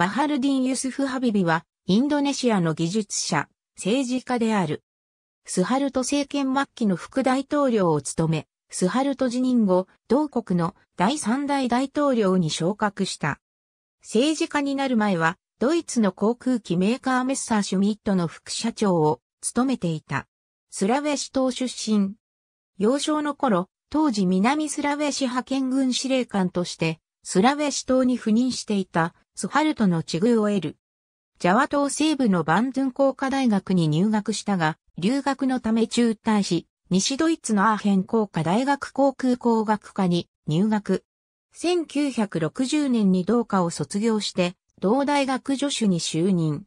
バハルディン・ユスフ・ハビビは、インドネシアの技術者、政治家である。スハルト政権末期の副大統領を務め、スハルト辞任後、同国の第三代大統領に昇格した。政治家になる前は、ドイツの航空機メーカーメッサーシュミットの副社長を務めていた。スラウェシ島出身。幼少の頃、当時南スラウェシ派遣軍司令官として、スラウェシ島に赴任していたスハルトの地遇を得る。ジャワ島西部のバンズン工科大学に入学したが、留学のため中退し、西ドイツのアーヘン工科大学航空工学科に入学。1960年に同科を卒業して、同大学助手に就任。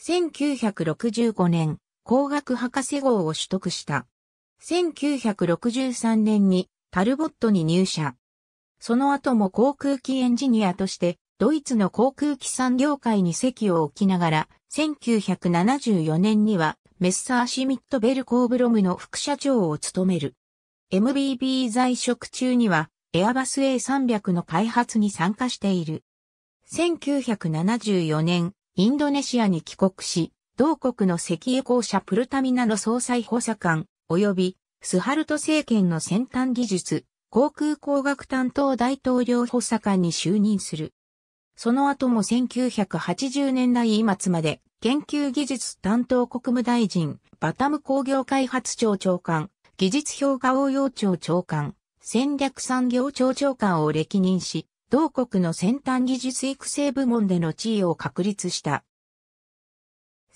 1965年、工学博士号を取得した。1963年にタルボットに入社。その後も航空機エンジニアとしてドイツの航空機産業界に席を置きながら、1974年にはメッサーシミットベルコーブロムの副社長を務める。MBB 在職中には、エアバス A300 の開発に参加している。1974年、インドネシアに帰国し、同国の石油公社プルタミナの総裁補佐官、及び、スハルト政権の先端技術、航空工学担当大統領補佐官に就任する。その後も1980年代末まで研究技術担当国務大臣、バタム工業開発庁長官、技術評価応用庁長官、戦略産業庁長官を歴任し、同国の先端技術育成部門での地位を確立した。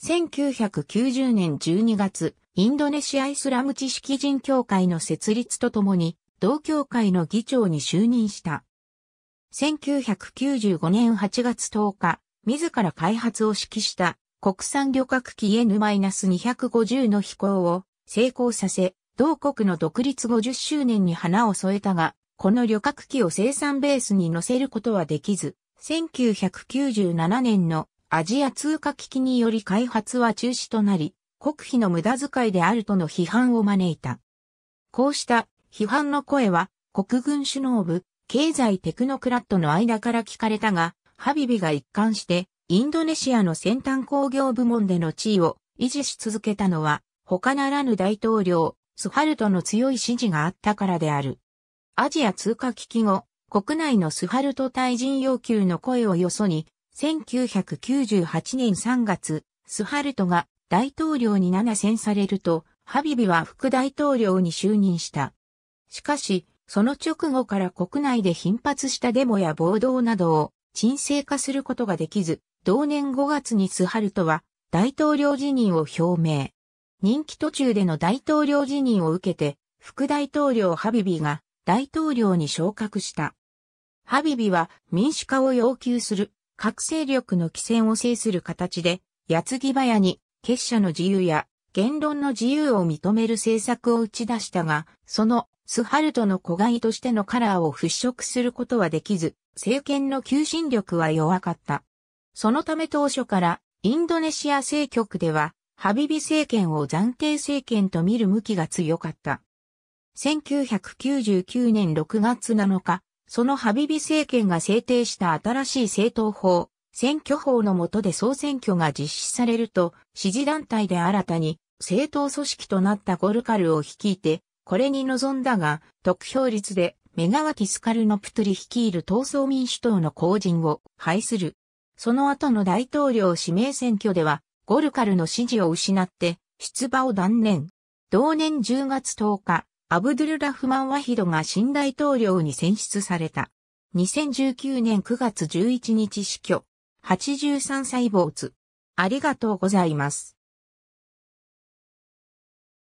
1990年12月、インドネシアイスラム知識人協会の設立とともに、同協会の議長に就任した。1995年8月10日、自ら開発を指揮した国産旅客機 N-250 の飛行を成功させ、同国の独立50周年に花を添えたが、この旅客機を生産ベースに乗せることはできず、1997年のアジア通貨危機により開発は中止となり、国費の無駄遣いであるとの批判を招いた。こうした批判の声は国軍首脳部、経済テクノクラットの間から聞かれたが、ハビビが一貫して、インドネシアの先端工業部門での地位を維持し続けたのは、他ならぬ大統領、スハルトの強い支持があったからである。アジア通貨危機後、国内のスハルト退陣要求の声をよそに、1998年3月、スハルトが大統領に7選されると、ハビビは副大統領に就任した。しかし、その直後から国内で頻発したデモや暴動などを沈静化することができず、同年5月にスハルトは大統領辞任を表明。任期途中での大統領辞任を受けて、副大統領ハビビが大統領に昇格した。ハビビは民主化を要求する核勢力の規制を制する形で、矢継ぎ早に結社の自由や言論の自由を認める政策を打ち出したが、そのスハルトの子飼いとしてのカラーを払拭することはできず、政権の求心力は弱かった。そのため当初からインドネシア政局では、ハビビ政権を暫定政権と見る向きが強かった。1999年6月7日、そのハビビ政権が制定した新しい政党法、選挙法の下で総選挙が実施されると、支持団体で新たに政党組織となったゴルカルを率いて、これに臨んだが、得票率でメガワティスカルノプトリ率いる闘争民主党の公人を敗する。その後の大統領指名選挙では、ゴルカルの支持を失って出馬を断念。同年10月10日、アブドゥルラフマン・ワヒドが新大統領に選出された。2019年9月11日死去。83歳坊主。ありがとうございます。